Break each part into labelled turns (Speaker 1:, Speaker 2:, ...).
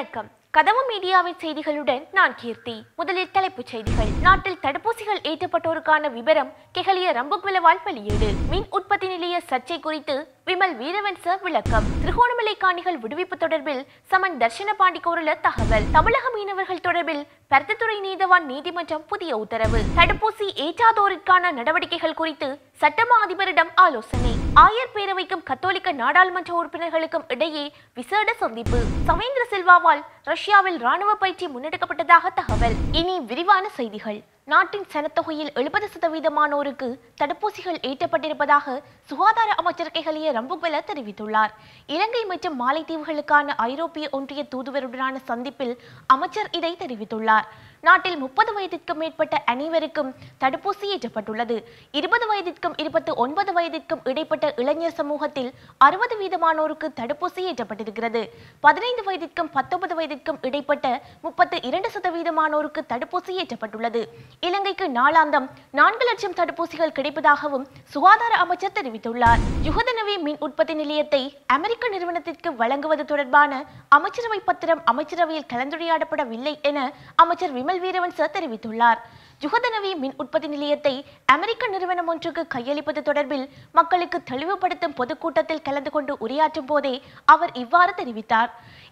Speaker 1: வணக்கம் கதவு மீடியாவின் செய்திகளுடன் நான் கீர்த்தி முதலில் தலைப்புச் செய்திகள் நாட்டில் தடுப்பூசிகள் ஏற்றப்பட்டோருக்கான விவரம் கெகலிய ரம்புக்விலவால் வெளியீடு மின் உற்பத்தி நிலைய சர்ச்சை குறித்து விமல் வீரவன்ச விளக்கம் திருகோணமலை காணிகள் விடுவிப்பு தொடர்பில் சமன் தர்ஷன கோருள தகவல் தமிழக மீனவர்கள் தொடர்பில் பருத்தத்துறை நீதவான் நீதிமன்றம் புதிய உத்தரவு தடுப்பூசி ஏற்றாதோருக்கான நடவடிக்கைகள் குறித்து சட்டமா அதிபரிடம் ஆலோசனை ஆயர் பேரவைக்கும் கத்தோலிக்க நாடாளுமன்ற உறுப்பினர்களுக்கும் இடையே விசேட சந்திப்பு சவேந்திர சில்வாவால் ரஷ்யாவில் ராணுவ பயிற்சி முன்னெடுக்கப்பட்டதாக தகவல் இனி விரிவான செய்திகள் நாட்டின் சனத்தொகையில் எழுபது சதவீதமானோருக்கு தடுப்பூசிகள் ஏற்றப்பட்டிருப்பதாக சுகாதார அமைச்சர் கெஹலிய ரம்புபெல தெரிவித்துள்ளார் இலங்கை மற்றும் மாலைத்தீவுகளுக்கான ஐரோப்பிய ஒன்றிய தூதுவருடனான சந்திப்பில் அமைச்சர் இதை தெரிவித்துள்ளார் நாட்டில் முப்பது வயதிற்கும் மேற்பட்ட அனைவருக்கும் தடுப்பூசி ஏற்றப்பட்டுள்ளது இருபது வயதிற்கும் இருபத்தி ஒன்பது வயதிற்கும் இடைப்பட்ட இளைஞர் சமூகத்தில் அறுபது வீதமானோருக்கு தடுப்பூசி ஏற்றப்பட்டிருக்கிறது பதினைந்து வயதிற்கும் பத்தொன்பது வயதிற்கும் இடைப்பட்ட முப்பத்தி இரண்டு சதவீதமானோருக்கு தடுப்பூசி ஏற்றப்பட்டுள்ளது இலங்கைக்கு நாளாந்தம் நான்கு லட்சம் தடுப்பூசிகள் கிடைப்பதாகவும் சுகாதார அமைச்சர் தெரிவித்துள்ளார் யுகதனவி மின் உற்பத்தி நிலையத்தை அமெரிக்க நிறுவனத்திற்கு வழங்குவது தொடர்பான அமைச்சரவை பத்திரம் அமைச்சரவையில் கலந்துரையாடப்படவில்லை என அமைச்சர் விம கமல் வீரவன் சார் தெரிவித்துள்ளார் யுகதனவி மின் உற்பத்தி நிலையத்தை அமெரிக்க நிறுவனம் ஒன்றுக்கு கையளிப்பது தொடர்பில் மக்களுக்கு தெளிவுபடுத்தும் பொதுக்கூட்டத்தில் கலந்து கொண்டு உரையாற்றும் போதே அவர் இவ்வாறு தெரிவித்தார்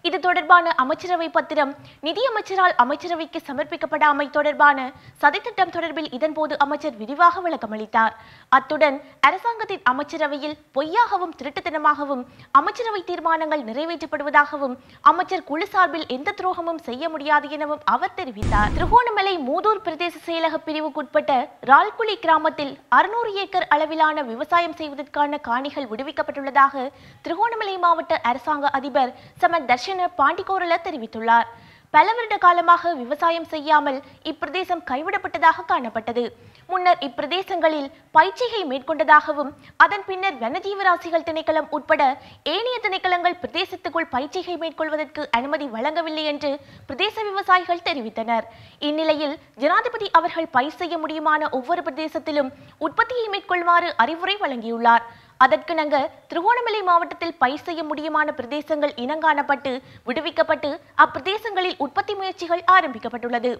Speaker 1: இது தொடர்பான அமைச்சரவை பத்திரம் நிதியமைச்சரால் அமைச்சரவைக்கு சமர்ப்பிக்கப்படாமை தொடர்பான சதித்திட்டம் தொடர்பில் இதன்போது அமைச்சர் விரிவாக விளக்கமளித்தார் அத்துடன் அரசாங்கத்தின் அமைச்சரவையில் பொய்யாகவும் திருட்டுத்தனமாகவும் அமைச்சரவை தீர்மானங்கள் நிறைவேற்றப்படுவதாகவும் அமைச்சர் குழு சார்பில் எந்த துரோகமும் செய்ய முடியாது எனவும் அவர் தெரிவித்தார் திருகோணமலை மூதூர் பிரதேச செயல் செயலக பிரிவுக்குட்பட்ட ரால்குழி கிராமத்தில் அறுநூறு ஏக்கர் அளவிலான விவசாயம் செய்வதற்கான காணிகள் விடுவிக்கப்பட்டுள்ளதாக திருகோணமலை மாவட்ட அரசாங்க அதிபர் சம தர்ஷன பாண்டிகோரல தெரிவித்துள்ளார் பல வருட காலமாக விவசாயம் செய்யாமல் இப்பிரதேசம் கைவிடப்பட்டதாக காணப்பட்டது முன்னர் இப்பிரதேசங்களில் பயிற்சிகை மேற்கொண்டதாகவும் அதன் பின்னர் வனஜீவராசிகள் திணைக்களம் உட்பட ஏனைய திணைக்களங்கள் பிரதேசத்துக்குள் பயிற்சிகை மேற்கொள்வதற்கு அனுமதி வழங்கவில்லை என்று பிரதேச விவசாயிகள் தெரிவித்தனர் இந்நிலையில் ஜனாதிபதி அவர்கள் பயிர் செய்ய முடியுமான ஒவ்வொரு பிரதேசத்திலும் உற்பத்தியை மேற்கொள்ளுமாறு அறிவுரை வழங்கியுள்ளார் அதற்கு நாங்க திருகோணமலை மாவட்டத்தில் பயிர் செய்ய முடியுமான பிரதேசங்கள் இனங்காணப்பட்டு விடுவிக்கப்பட்டு அப்பிரதேசங்களில் உற்பத்தி முயற்சிகள் ஆரம்பிக்கப்பட்டுள்ளது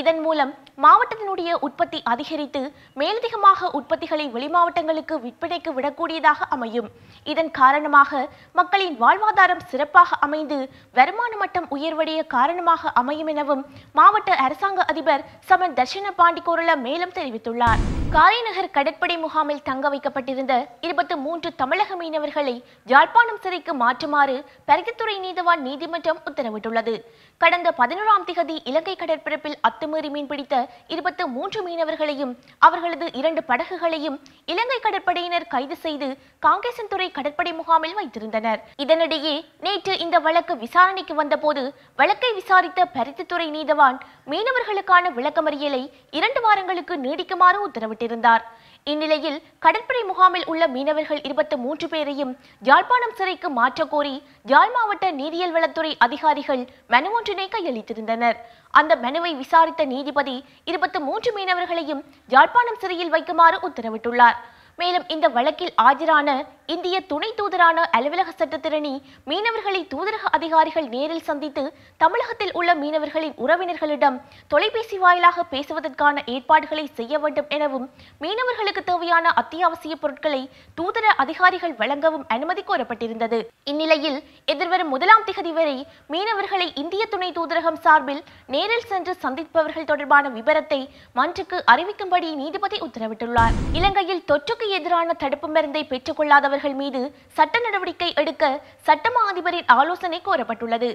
Speaker 1: இதன் மூலம் மாவட்டத்தினுடைய உற்பத்தி அதிகரித்து மேலதிகமாக உற்பத்திகளை வெளிமாவட்டங்களுக்கு விற்பனைக்கு விடக்கூடியதாக அமையும் இதன் காரணமாக மக்களின் வாழ்வாதாரம் சிறப்பாக அமைந்து வருமான மட்டம் உயர்வடைய காரணமாக அமையும் எனவும் மாவட்ட அரசாங்க அதிபர் சமன் தர்ஷன பாண்டிகோரல மேலும் தெரிவித்துள்ளார் காரைநகர் கடற்படை முகாமில் தங்க வைக்கப்பட்டிருந்த இருபத்தி மூன்று தமிழக மீனவர்களை யாழ்ப்பாணம் சிறைக்கு மாற்றுமாறு பரிகத்துறை நீதவான் நீதிமன்றம் உத்தரவிட்டுள்ளது கடந்த பதினோராம் திகதி இலங்கை கடற்பரப்பில் அத்துமீறி மீன்பிடித்த இருபத்து மூன்று மீனவர்களையும் அவர்களது இரண்டு படகுகளையும் இலங்கை கடற்படையினர் கைது செய்து காங்கேசன்துறை கடற்படை முகாமில் வைத்திருந்தனர் இதனிடையே நேற்று இந்த வழக்கு விசாரணைக்கு வந்தபோது வழக்கை விசாரித்த பருத்தித்துறை நீதவான் மீனவர்களுக்கான விளக்கமறியலை இரண்டு வாரங்களுக்கு நீடிக்குமாறு உத்தரவிட்டிருந்தார் இந்நிலையில் கடற்படை முகாமில் உள்ள மீனவர்கள் இருபத்தி மூன்று பேரையும் யாழ்ப்பாணம் சிறைக்கு மாற்றக்கோரி யாழ் மாவட்ட நீரியல் வளத்துறை அதிகாரிகள் மனு ஒன்றினை கையளித்திருந்தனர் அந்த மனுவை விசாரித்த நீதிபதி இருபத்தி மூன்று மீனவர்களையும் யாழ்ப்பாணம் சிறையில் வைக்குமாறு உத்தரவிட்டுள்ளார் மேலும் இந்த வழக்கில் ஆஜரான இந்திய துணை தூதரான அலுவலக சட்டத்திரணி மீனவர்களை தூதரக அதிகாரிகள் நேரில் சந்தித்து தமிழகத்தில் உள்ள மீனவர்களின் உறவினர்களிடம் தொலைபேசி வாயிலாக பேசுவதற்கான ஏற்பாடுகளை செய்ய வேண்டும் எனவும் மீனவர்களுக்கு தேவையான அத்தியாவசிய பொருட்களை தூதர அதிகாரிகள் வழங்கவும் அனுமதி கோரப்பட்டிருந்தது இந்நிலையில் எதிர்வரும் முதலாம் திகதி வரை மீனவர்களை இந்திய துணை தூதரகம் சார்பில் நேரில் சென்று சந்திப்பவர்கள் தொடர்பான விபரத்தை மன்றுக்கு அறிவிக்கும்படி நீதிபதி உத்தரவிட்டுள்ளார் இலங்கையில் தொற்றுக்கு எதிரான தடுப்பு மருந்தை பெற்றுக்கொள்ளாத அவர்கள் மீது சட்ட நடவடிக்கை எடுக்க சட்டமா அதிபரின் ஆலோசனை கோரப்பட்டுள்ளது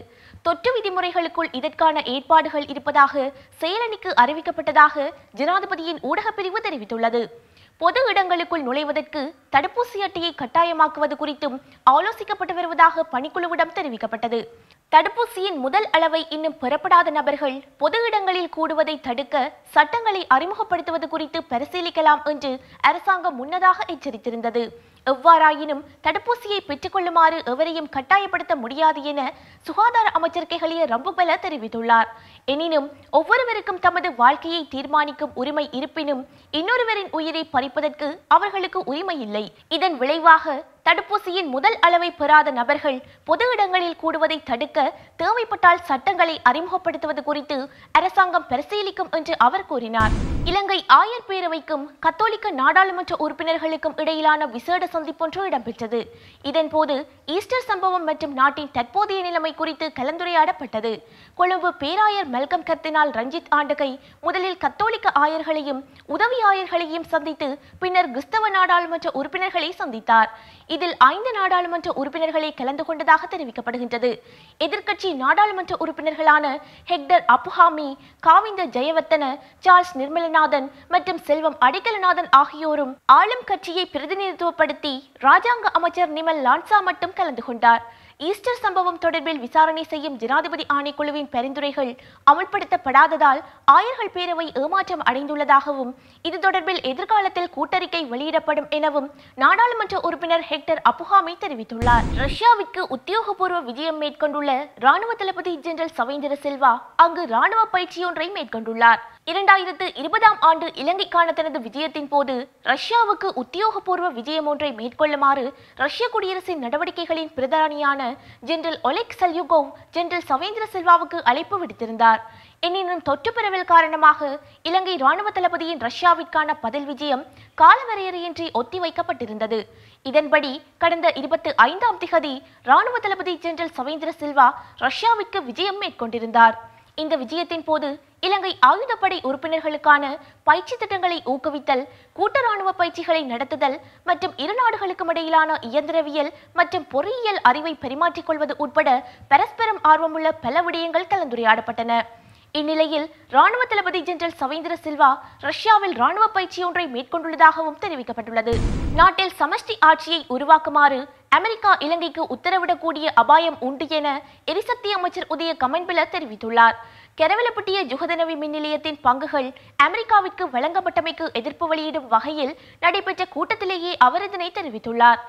Speaker 1: தொற்று விதிமுறைகளுக்குள் இதற்கான ஏற்பாடுகள் இருப்பதாக செயலணிக்கு அறிவிக்கப்பட்டதாக ஜனாதிபதியின் ஊடகப் பிரிவு தெரிவித்துள்ளது பொது இடங்களுக்குள் நுழைவதற்கு தடுப்பூசி அட்டையை கட்டாயமாக்குவது குறித்தும் ஆலோசிக்கப்பட்டு வருவதாக பணிக்குழுவிடம் தெரிவிக்கப்பட்டது தடுப்பூசியின் முதல் அளவை இன்னும் பெறப்படாத நபர்கள் பொது இடங்களில் கூடுவதை தடுக்க சட்டங்களை அறிமுகப்படுத்துவது குறித்து பரிசீலிக்கலாம் என்று அரசாங்கம் முன்னதாக எச்சரித்திருந்தது எவ்வாறாயினும் தடுப்பூசியை பெற்றுக்கொள்ளுமாறு எவரையும் கட்டாயப்படுத்த முடியாது என சுகாதார அமைச்சர் கெஹலிய ரம்புபல தெரிவித்துள்ளார் எனினும் ஒவ்வொருவருக்கும் தமது வாழ்க்கையை தீர்மானிக்கும் உரிமை இருப்பினும் இன்னொருவரின் உயிரை பறிப்பதற்கு அவர்களுக்கு உரிமை இல்லை இதன் விளைவாக தடுப்பூசியின் முதல் அளவை பெறாத நபர்கள் பொது இடங்களில் கூடுவதை தடுக்க தேவைப்பட்டால் சட்டங்களை அறிமுகப்படுத்துவது குறித்து அரசாங்கம் பரிசீலிக்கும் என்று அவர் கூறினார் இலங்கை ஆயர் பேரவைக்கும் கத்தோலிக்க நாடாளுமன்ற உறுப்பினர்களுக்கும் இடையிலான விசேட சந்திப்பொன்று இடம்பெற்றது இதன்போது ஈஸ்டர் சம்பவம் மற்றும் நாட்டின் தற்போதைய நிலைமை குறித்து கலந்துரையாடப்பட்டது கொழும்பு பேராயர் மல்கம் கர்த்தினால் ரஞ்சித் ஆண்டகை முதலில் கத்தோலிக்க ஆயர்களையும் உதவி ஆயர்களையும் சந்தித்து பின்னர் கிறிஸ்தவ நாடாளுமன்ற உறுப்பினர்களை சந்தித்தார் இதில் ஐந்து நாடாளுமன்ற உறுப்பினர்களை கலந்து கொண்டதாக தெரிவிக்கப்படுகின்றது எதிர்க்கட்சி நாடாளுமன்ற உறுப்பினர்களான ஹெக்டர் அப்புஹாமி காவிந்தர் ஜெயவர்த்தன சார்ஸ் நிர்மலநாதன் மற்றும் செல்வம் அடிக்கலநாதன் ஆகியோரும் ஆளும் கட்சியை பிரதிநிதித்துவப்படுத்தி ராஜாங்க அமைச்சர் நிமல் லான்சா மட்டும் கலந்து கொண்டார் ஈஸ்டர் சம்பவம் தொடர்பில் விசாரணை செய்யும் ஜனாதிபதி ஆணைக்குழுவின் பரிந்துரைகள் அமுல்படுத்தப்படாததால் ஆயர்கள் பேரவை ஏமாற்றம் அடைந்துள்ளதாகவும் இது தொடர்பில் எதிர்காலத்தில் கூட்டறிக்கை வெளியிடப்படும் எனவும் நாடாளுமன்ற உறுப்பினர் ஹெக்டர் அப்புகாமி தெரிவித்துள்ளார் ரஷ்யாவிற்கு உத்தியோகபூர்வ விஜயம் மேற்கொண்டுள்ள ராணுவ தளபதி ஜெனரல் சவேந்திர செல்வா அங்கு ராணுவ பயிற்சியொன்றை மேற்கொண்டுள்ளார் இரண்டாயிரத்து இருபதாம் ஆண்டு இலங்கைக்கான தனது விஜயத்தின் போது ரஷ்யாவுக்கு உத்தியோகபூர்வ விஜயம் ஒன்றை மேற்கொள்ளுமாறு ரஷ்ய குடியரசின் நடவடிக்கைகளின் பிரதானியான general Oleg Salyukov general Shavendra சில்வாவுக்கு அழைப்பு விடுத்திருந்தார் எனினும் தொற்றுப்பிரவல் காரணமாக இலங்கை ராணுவ தளபதியின் ரஷ்யாவிற்கான பதில் விஜயம் காலவரையறையின்றி ஒத்திவைக்கப்பட்டிருந்தது இதன்படி கடந்த இருபத்தி ஐந்தாம் திகதி ராணுவ தளபதி ஜெனரல் சவேந்திர சில்வா ரஷ்யாவிற்கு விஜயம் மேற்கொண்டிருந்தார் இந்த விஜயத்தின் போது இலங்கை ஆயுதப்படை உறுப்பினர்களுக்கான பயிற்சி திட்டங்களை ஊக்குவித்தல் கூட்ட ராணுவ பயிற்சிகளை நடத்துதல் மற்றும் இரு நாடுகளுக்கும் இடையிலான இயந்திரவியல் மற்றும் பொறியியல் அறிவை பரிமாற்றிக் கொள்வது உட்பட பரஸ்பரம் ஆர்வமுள்ள பல விடயங்கள் கலந்துரையாடப்பட்டன இந்நிலையில் ராணுவ தளபதி ஜெனரல் சவேந்திர சில்வா ரஷ்யாவில் ராணுவ பயிற்சி ஒன்றை மேற்கொண்டுள்ளதாகவும் தெரிவிக்கப்பட்டுள்ளது நாட்டில் சமஷ்டி ஆட்சியை உருவாக்குமாறு அமெரிக்கா இலங்கைக்கு உத்தரவிடக்கூடிய அபாயம் உண்டு என எரிசக்தி அமைச்சர் உதய கமன்பில தெரிவித்துள்ளார் கெரவலப்பட்டிய ஜுகதனவி மின் நிலையத்தின் பங்குகள் அமெரிக்காவிற்கு வழங்கப்பட்டமைக்கு எதிர்ப்பு வெளியிடும் வகையில் நடைபெற்ற கூட்டத்திலேயே அவர் இதனை தெரிவித்துள்ளார்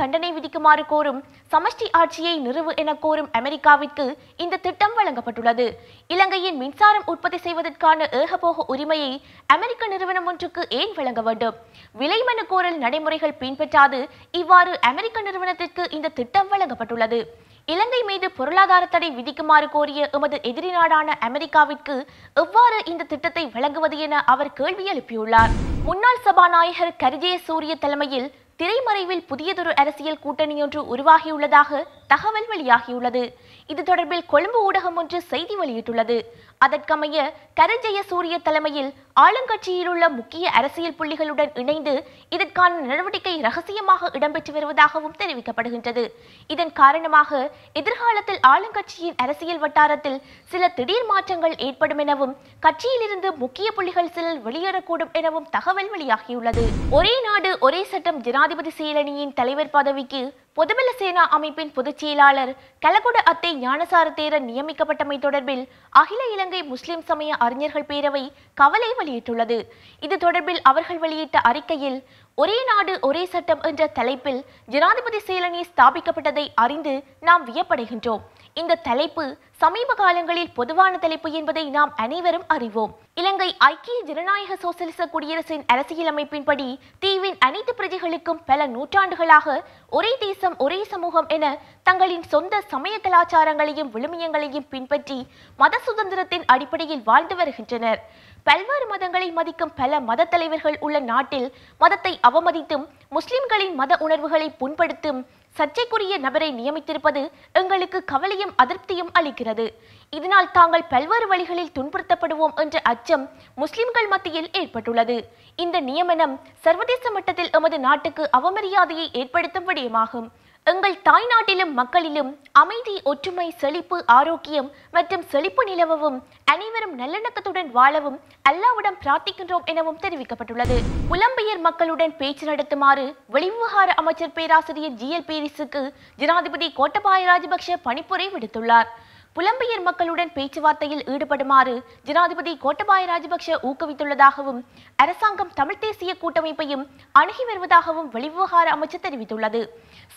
Speaker 1: தண்டனை விதிக்குமாறு கோரும் சமஷ்டி ஆட்சியை நிறுவு என கோரும் அமெரிக்காவிற்கு இந்த திட்டம் வழங்கப்பட்டுள்ளது இலங்கையின் மின்சாரம் உற்பத்தி செய்வதற்கான ஏகபோக உரிமையை அமெரிக்க நிறுவனம் ஒன்றுக்கு ஏன் வழங்க வேண்டும் விலை கோரல் நடைமுறைகள் பின்பற்றாது இவ்வாறு அமெரிக்க நிறுவனத்திற்கு இந்த திட்டம் வழங்கப்பட்டுள்ளது இலங்கை மீது பொருளாதார தடை விதிக்குமாறு கோரிய எமது எதிரி நாடான அமெரிக்காவிற்கு எவ்வாறு இந்த திட்டத்தை வழங்குவது என அவர் கேள்வி எழுப்பியுள்ளார் முன்னாள் சபாநாயகர் கரிஜய சூரிய தலைமையில் திரைமறைவில் புதியதொரு அரசியல் கூட்டணியொன்று உருவாகியுள்ளதாக தகவல் வெளியாகியுள்ளது இது தொடர்பில் கொழும்பு ஊடகம் ஒன்று செய்தி வெளியிட்டுள்ளது அதற்கமைய கரஞ்சய சூரிய தலைமையில் ஆளுங்கட்சியில் உள்ள முக்கிய அரசியல் புள்ளிகளுடன் இணைந்து இதற்கான நடவடிக்கை ரகசியமாக இடம்பெற்று வருவதாகவும் தெரிவிக்கப்படுகின்றது இதன் காரணமாக எதிர்காலத்தில் ஆளுங்கட்சியின் அரசியல் வட்டாரத்தில் சில திடீர் மாற்றங்கள் ஏற்படும் எனவும் கட்சியிலிருந்து முக்கிய புள்ளிகள் சிலர் வெளியேறக்கூடும் எனவும் தகவல் வெளியாகியுள்ளது ஒரே நாடு ஒரே சட்டம் ஜனாதிபதி செயலணியின் தலைவர் பதவிக்கு பொதுபல சேனா அமைப்பின் பொதுச் செயலாளர் கலகுட அத்தை ஞானசார தேரர் நியமிக்கப்பட்டமை தொடர்பில் அகில இலங்கை முஸ்லிம் சமய அறிஞர்கள் பேரவை கவலை வெளியிட்டுள்ளது இது தொடர்பில் அவர்கள் வெளியிட்ட அறிக்கையில் ஒரே நாடு ஒரே சட்டம் என்ற தலைப்பில் ஜனாதிபதி செயலணி ஸ்தாபிக்கப்பட்டதை அறிந்து நாம் வியப்படுகின்றோம் இந்த தலைப்பு சமீப காலங்களில் பொதுவான தலைப்பு என்பதை நாம் அனைவரும் அறிவோம் இலங்கை ஐக்கிய ஜனநாயக சோசியலிச குடியரசின் அரசியலமைப்பின்படி தீவின் அனைத்து பிரஜைகளுக்கும் பல நூற்றாண்டுகளாக ஒரே தேசம் ஒரே சமூகம் என தங்களின் சொந்த சமய கலாச்சாரங்களையும் விழுமியங்களையும் பின்பற்றி மத சுதந்திரத்தின் அடிப்படையில் வாழ்ந்து வருகின்றனர் பல்வேறு மதங்களை மதிக்கும் பல மத தலைவர்கள் உள்ள நாட்டில் மதத்தை அவமதித்தும் முஸ்லிம்களின் மத உணர்வுகளை புண்படுத்தும் சர்ச்சைக்குரிய நபரை நியமித்திருப்பது எங்களுக்கு கவலையும் அதிருப்தியும் அளிக்கிறது இதனால் தாங்கள் பல்வேறு வழிகளில் துன்புறுத்தப்படுவோம் என்ற அச்சம் முஸ்லிம்கள் மத்தியில் ஏற்பட்டுள்ளது இந்த நியமனம் சர்வதேச மட்டத்தில் எமது நாட்டுக்கு அவமரியாதையை ஏற்படுத்தும் விடயமாகும் எங்கள் தாய்நாட்டிலும் மக்களிலும் அமைதி ஒற்றுமை செழிப்பு ஆரோக்கியம் மற்றும் செழிப்பு நிலவவும் அனைவரும் நல்லிணக்கத்துடன் வாழவும் அல்லாவுடன் பிரார்த்திக்கின்றோம் எனவும் தெரிவிக்கப்பட்டுள்ளது புலம்பெயர் மக்களுடன் பேச்சு நடத்துமாறு வெளிவிவகார அமைச்சர் பேராசிரியர் ஜி எல் பேரிசுக்கு ஜனாதிபதி கோட்டபாய ராஜபக்ஷ பணிப்புரை விடுத்துள்ளார் புலம்பெயர் மக்களுடன் பேச்சுவார்த்தையில் ஈடுபடுமாறு ஜனாதிபதி கோட்டபாய ராஜபக்ஷ ஊக்குவித்துள்ளதாகவும் அரசாங்கம் தமிழ் தேசிய கூட்டமைப்பையும் அணுகி வருவதாகவும் வெளிவிவகார அமைச்சர் தெரிவித்துள்ளது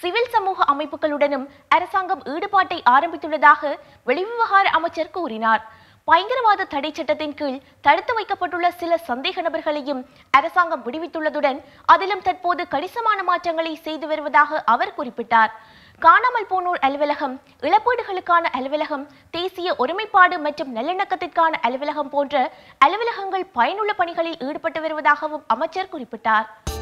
Speaker 1: சிவில் சமூக அமைப்புகளுடனும் அரசாங்கம் ஈடுபாட்டை ஆரம்பித்துள்ளதாக வெளிவிவகார அமைச்சர் கூறினார் பயங்கரவாத தடை சட்டத்தின் கீழ் தடுத்து வைக்கப்பட்டுள்ள சில சந்தேக நபர்களையும் அரசாங்கம் விடுவித்துள்ளதுடன் அதிலும் தற்போது கணிசமான மாற்றங்களை செய்து வருவதாக அவர் குறிப்பிட்டார் காணாமல் போனோர் அலுவலகம் இழப்பீடுகளுக்கான அலுவலகம் தேசிய ஒருமைப்பாடு மற்றும் நல்லிணக்கத்திற்கான அலுவலகம் போன்ற அலுவலகங்கள் பயனுள்ள பணிகளில் ஈடுபட்டு வருவதாகவும் அமைச்சர் குறிப்பிட்டார்